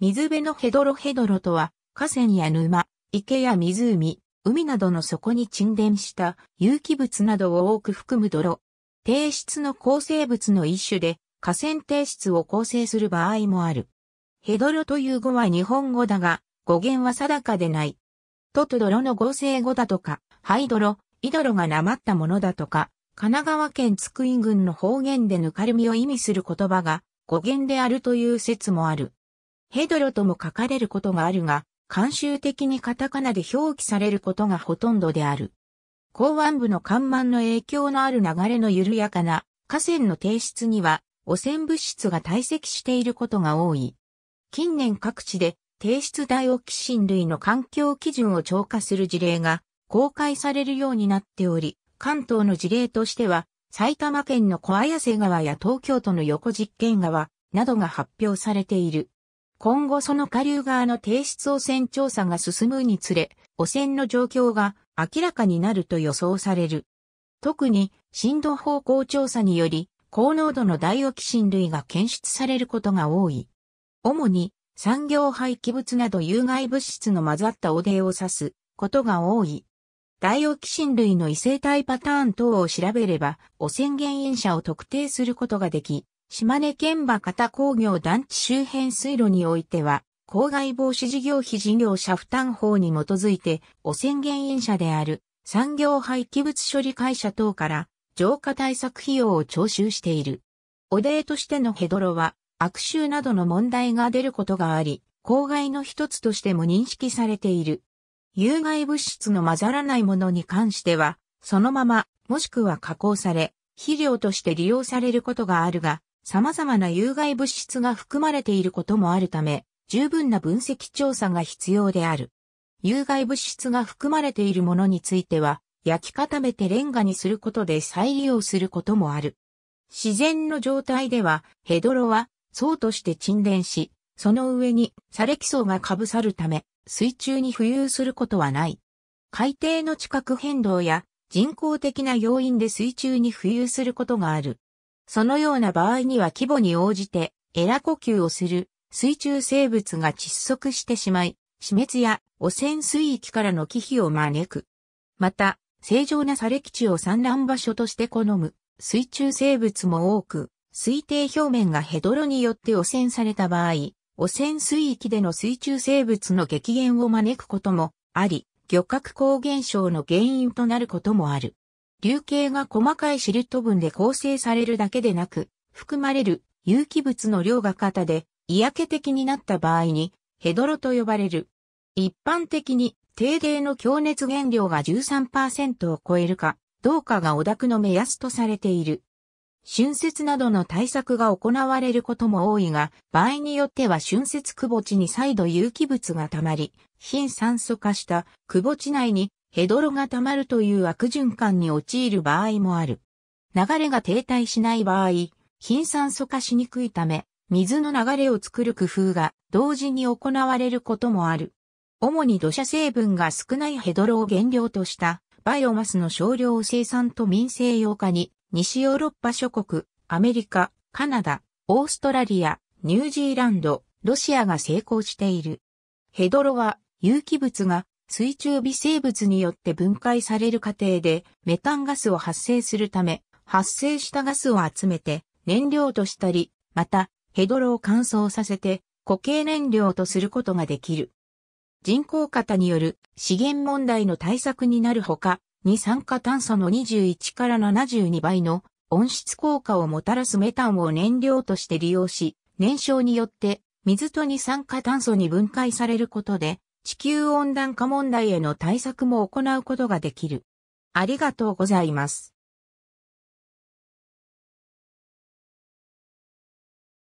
水辺のヘドロヘドロとは、河川や沼、池や湖、海などの底に沈殿した有機物などを多く含む泥。低質の構成物の一種で、河川低質を構成する場合もある。ヘドロという語は日本語だが、語源は定かでない。トド泥の合成語だとか、ハド泥、イドロがなまったものだとか、神奈川県津久井郡の方言でぬかるみを意味する言葉が語源であるという説もある。ヘドロとも書かれることがあるが、慣習的にカタカナで表記されることがほとんどである。港湾部の緩慢の影響のある流れの緩やかな河川の提出には汚染物質が堆積していることが多い。近年各地で提出ダイオキシン類の環境基準を超過する事例が公開されるようになっており、関東の事例としては埼玉県の小綾瀬川や東京都の横実験川などが発表されている。今後その下流側の低質汚染調査が進むにつれ、汚染の状況が明らかになると予想される。特に震度方向調査により、高濃度のダイオキシン類が検出されることが多い。主に産業廃棄物など有害物質の混ざった汚泥を指すことが多い。ダイオキシン類の異性体パターン等を調べれば、汚染原因者を特定することができ、島根県馬方工業団地周辺水路においては、公害防止事業費事業者負担法に基づいて、汚染原因者である産業廃棄物処理会社等から浄化対策費用を徴収している。お礼としてのヘドロは、悪臭などの問題が出ることがあり、公害の一つとしても認識されている。有害物質の混ざらないものに関しては、そのまま、もしくは加工され、肥料として利用されることがあるが、様々な有害物質が含まれていることもあるため、十分な分析調査が必要である。有害物質が含まれているものについては、焼き固めてレンガにすることで再利用することもある。自然の状態では、ヘドロは層として沈殿し、その上に砂礫層が被さるため、水中に浮遊することはない。海底の地殻変動や人工的な要因で水中に浮遊することがある。そのような場合には規模に応じて、エラ呼吸をする水中生物が窒息してしまい、死滅や汚染水域からの忌避を招く。また、正常な砂礫地を産卵場所として好む水中生物も多く、推定表面がヘドロによって汚染された場合、汚染水域での水中生物の激減を招くこともあり、漁獲高減少の原因となることもある。流形が細かいシルト分で構成されるだけでなく、含まれる有機物の量が型で、嫌気的になった場合に、ヘドロと呼ばれる。一般的に、低泥の強熱原料が13%を超えるか、どうかがお宅の目安とされている。春節などの対策が行われることも多いが、場合によっては春節くぼ地に再度有機物が溜まり、貧酸素化したくぼ地内にヘドロが溜まるという悪循環に陥る場合もある。流れが停滞しない場合、貧酸素化しにくいため、水の流れを作る工夫が同時に行われることもある。主に土砂成分が少ないヘドロを原料としたバイオマスの少量生産と民生用化に西ヨーロッパ諸国、アメリカ、カナダ、オーストラリア、ニュージーランド、ロシアが成功している。ヘドロは有機物が水中微生物によって分解される過程でメタンガスを発生するため、発生したガスを集めて燃料としたり、またヘドロを乾燥させて固形燃料とすることができる。人工型による資源問題の対策になるほか、二酸化炭素の21から72倍の温室効果をもたらすメタンを燃料として利用し、燃焼によって水と二酸化炭素に分解されることで地球温暖化問題への対策も行うことができる。ありがとうございます。